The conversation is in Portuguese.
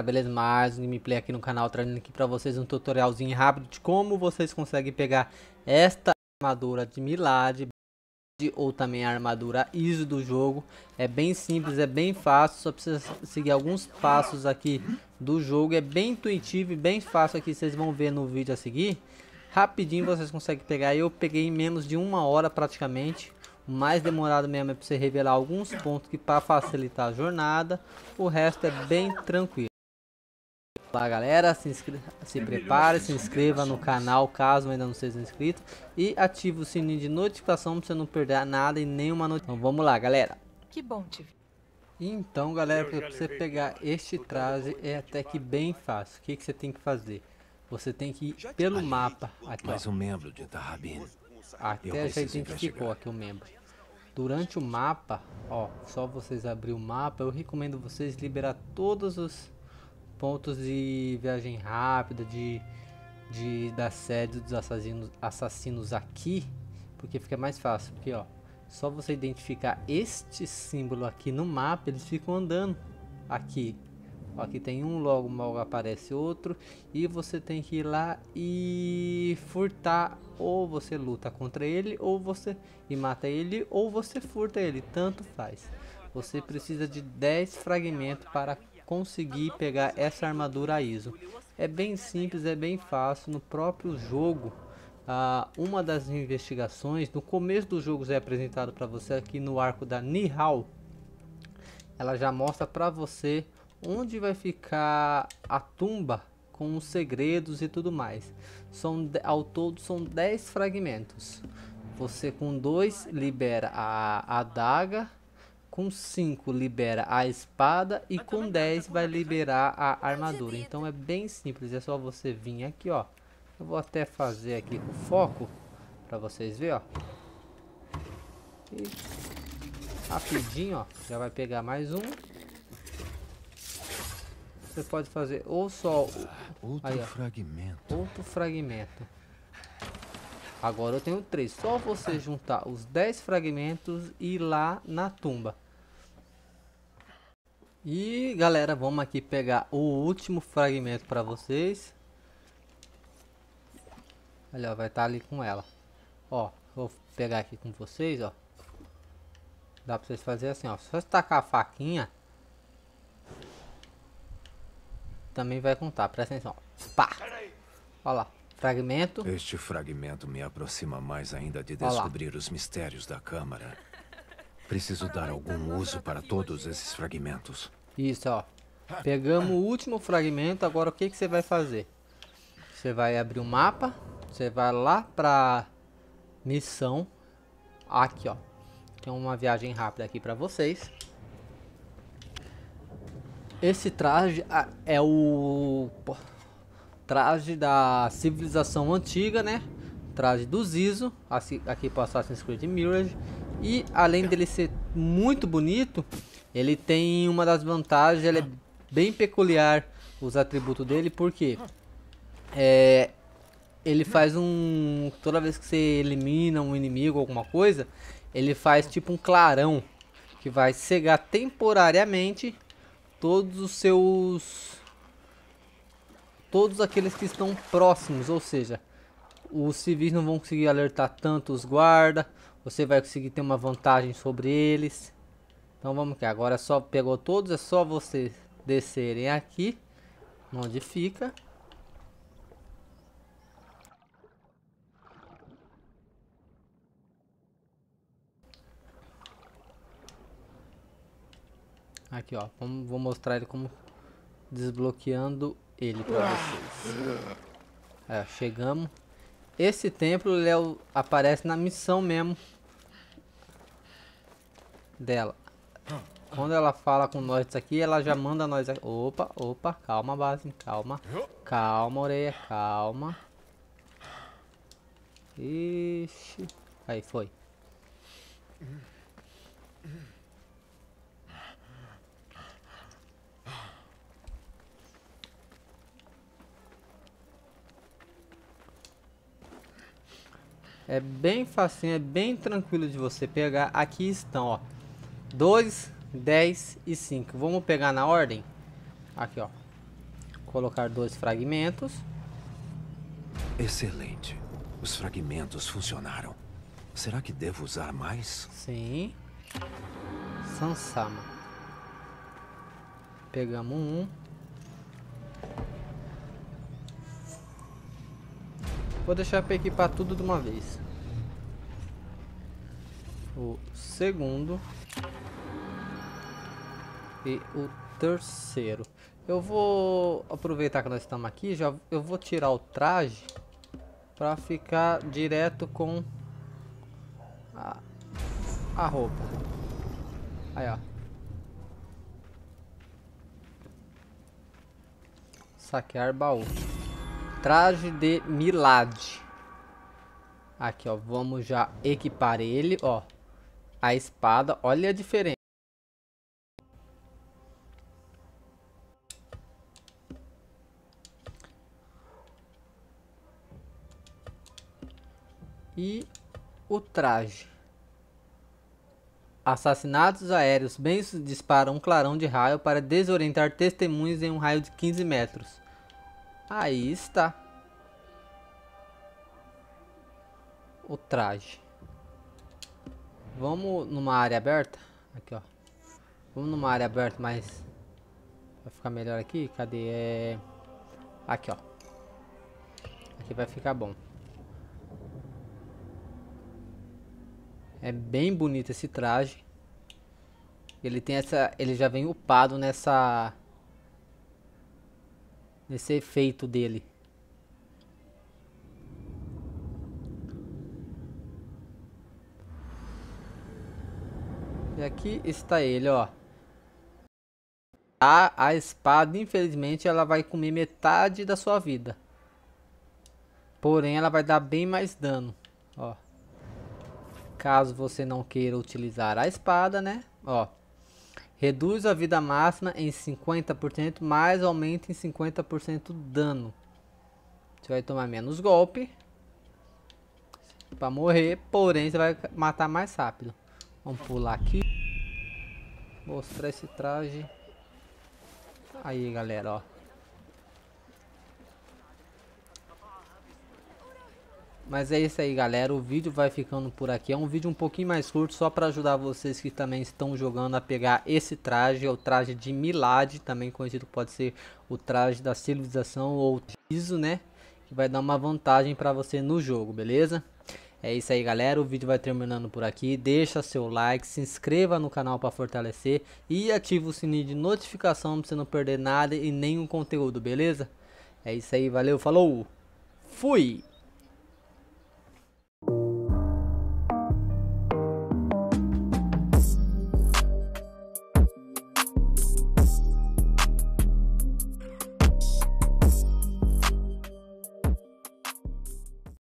galera, beleza? Mais um gameplay aqui no canal, trazendo aqui pra vocês um tutorialzinho rápido de como vocês conseguem pegar esta armadura de Milad ou também a armadura ISO do jogo. É bem simples, é bem fácil, só precisa seguir alguns passos aqui do jogo. É bem intuitivo e bem fácil aqui, vocês vão ver no vídeo a seguir. Rapidinho vocês conseguem pegar, eu peguei em menos de uma hora praticamente mais demorado mesmo é para você revelar alguns pontos que para facilitar a jornada, o resto é bem tranquilo. Olá galera, se, se prepare, se inscreva no canal caso ainda não seja inscrito e ative o sininho de notificação para você não perder nada e nenhuma notificação. Então vamos lá galera. Que bom te ver. Então galera, para você pegar este traje é até que bem fácil. O que, que você tem que fazer? Você tem que ir pelo mapa aqui Mais um membro de Tarrabina. Até já identificou aqui o membro. Durante o mapa, ó, só vocês abrir o mapa, eu recomendo vocês liberar todos os pontos de viagem rápida, de, de da sede dos assassinos, assassinos aqui, porque fica mais fácil, porque ó, só você identificar este símbolo aqui no mapa, eles ficam andando aqui. Ó, aqui tem um, logo, logo aparece outro. E você tem que ir lá e furtar. Ou você luta contra ele, ou você e mata ele, ou você furta ele. Tanto faz. Você precisa de 10 fragmentos para conseguir pegar essa armadura ISO. É bem simples, é bem fácil, no próprio jogo ah, uma das investigações, no começo do jogo já é apresentado para você aqui no arco da Nihal. Ela já mostra para você onde vai ficar a tumba com os segredos e tudo mais. São, ao todo são 10 fragmentos. Você com dois libera a, a adaga com 5 libera a espada e com 10 vai né? liberar a armadura. Então é bem simples, é só você vir aqui, ó. Eu vou até fazer aqui com foco para vocês verem, ó. E rapidinho, ó, já vai pegar mais um. Você pode fazer ou só outro aí, fragmento. Outro fragmento. Agora eu tenho três. Só você juntar os 10 fragmentos e ir lá na tumba. E galera, vamos aqui pegar o último fragmento para vocês. Olha, vai estar tá ali com ela. Ó, vou pegar aqui com vocês, ó. Dá pra vocês fazerem assim, ó. Só tacar a faquinha. Também vai contar, presta atenção. Pá! Olha lá, fragmento. Este fragmento me aproxima mais ainda de descobrir os mistérios da câmara. Preciso dar algum uso para todos esses fragmentos. Isso, ó. Pegamos o último fragmento, agora o que, que você vai fazer? Você vai abrir o um mapa, você vai lá pra missão. Aqui, ó. Tem uma viagem rápida aqui pra vocês. Esse traje ah, é o traje da civilização antiga, né? Traje do Zizo, aqui para Assassin's Creed Mirage. E além dele ser muito bonito, ele tem uma das vantagens, ele é bem peculiar os atributos dele, porque é, ele faz um. Toda vez que você elimina um inimigo ou alguma coisa, ele faz tipo um clarão que vai cegar temporariamente todos os seus. Todos aqueles que estão próximos, ou seja, os civis não vão conseguir alertar tanto os guarda. Você vai conseguir ter uma vantagem sobre eles. Então vamos que agora é só pegou todos, é só vocês descerem aqui onde fica. Aqui ó, vamos, vou mostrar ele como desbloqueando ele pra vocês. É, chegamos. Esse templo ele é o, aparece na missão mesmo dela. Quando ela fala com nós isso aqui, ela já manda nós aqui. Opa, opa, calma, base, calma. Calma, orelha, calma. Ixi. Aí, foi. É bem facinho, é bem tranquilo de você pegar. Aqui estão, ó. 2, 10 e 5. Vamos pegar na ordem? Aqui, ó. Colocar dois fragmentos. Excelente. Os fragmentos funcionaram. Será que devo usar mais? Sim. Sansama. Pegamos um. Vou deixar para equipar tudo de uma vez. O segundo. E o terceiro. Eu vou aproveitar que nós estamos aqui. Já, eu vou tirar o traje. Para ficar direto com a, a roupa. Aí, ó. Saquear baú. Traje de Milad. Aqui, ó. Vamos já equipar ele, ó. A espada. Olha a diferença. E o traje. Assassinatos aéreos. Bens dispara um clarão de raio para desorientar testemunhas em um raio de 15 metros. Aí está. O traje. Vamos numa área aberta. Aqui, ó. Vamos numa área aberta, mas... Vai ficar melhor aqui? Cadê? É... Aqui, ó. Aqui vai ficar bom. É bem bonito esse traje. Ele tem essa... Ele já vem upado nessa nesse efeito dele. E aqui está ele, ó. A, a espada, infelizmente, ela vai comer metade da sua vida. Porém, ela vai dar bem mais dano, ó. Caso você não queira utilizar a espada, né? Ó, Reduz a vida máxima em 50%, mas aumenta em 50% dano. Você vai tomar menos golpe. Pra morrer, porém você vai matar mais rápido. Vamos pular aqui. Mostrar esse traje. Aí, galera, ó. Mas é isso aí galera, o vídeo vai ficando por aqui, é um vídeo um pouquinho mais curto só para ajudar vocês que também estão jogando a pegar esse traje, é o traje de Milad, também conhecido pode ser o traje da civilização ou ISO, né? Que vai dar uma vantagem para você no jogo, beleza? É isso aí galera, o vídeo vai terminando por aqui, deixa seu like, se inscreva no canal para fortalecer e ativa o sininho de notificação para você não perder nada e nenhum conteúdo, beleza? É isso aí, valeu, falou, fui!